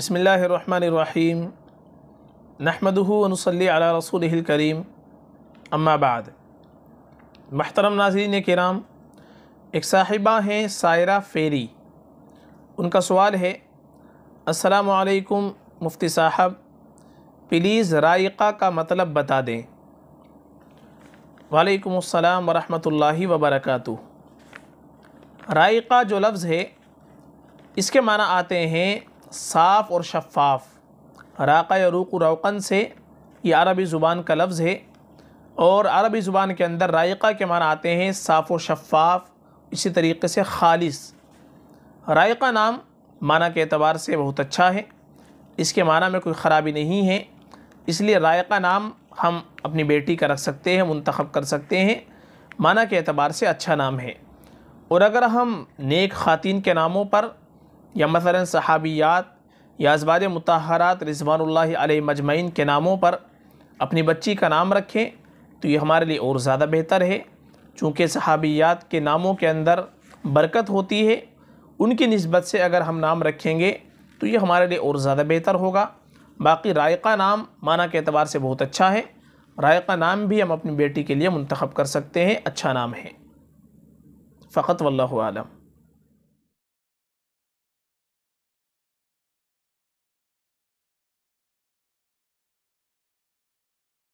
बसमीम नहमदनसली अला रसूल करीम अम्माबाद महतरम नाजीन कराम एक साहिबा हैं सायरा फेरी उनका सवाल है असलकुम मुफ्ती साहब प्लीज़ रायका का मतलब बता दें वालेकुम अस्सलाम वरहमतुल्लाहि वबरकू रायका जो लफ्ज़ है इसके माना आते हैं साफ़ और शफाफ राक़ा या रूक रोकन से ये अरबी ज़ुबान का लफ्ज़ है और अरबी ज़ुबान के अंदर रायका के मान आते हैं साफ़ और शफाफ इसी तरीके से खालिस रायका नाम माना के अतबार से बहुत अच्छा है इसके माना में कोई ख़राबी नहीं है इसलिए रायका नाम हम अपनी बेटी का रख सकते हैं मंतखब कर सकते हैं माना के अतबार से अच्छा नाम है और अगर हम नेक ख़ातिन के नामों पर या मसला सहाबियात या अजवाज मतहरात रिजवान मजमैन के नामों पर अपनी बच्ची का नाम रखें तो ये हमारे लिए और ज़्यादा बेहतर है चूँकि सहाबियात के नामों के अंदर बरकत होती है उनकी नस्बत से अगर हम नाम रखेंगे तो ये हमारे लिए और ज़्यादा बेहतर होगा बाकी रायका नाम माना के अतबार से बहुत अच्छा है रायका नाम भी हम अपनी बेटी के लिए मंतखब कर सकते हैं अच्छा नाम है फ़कत वल्लम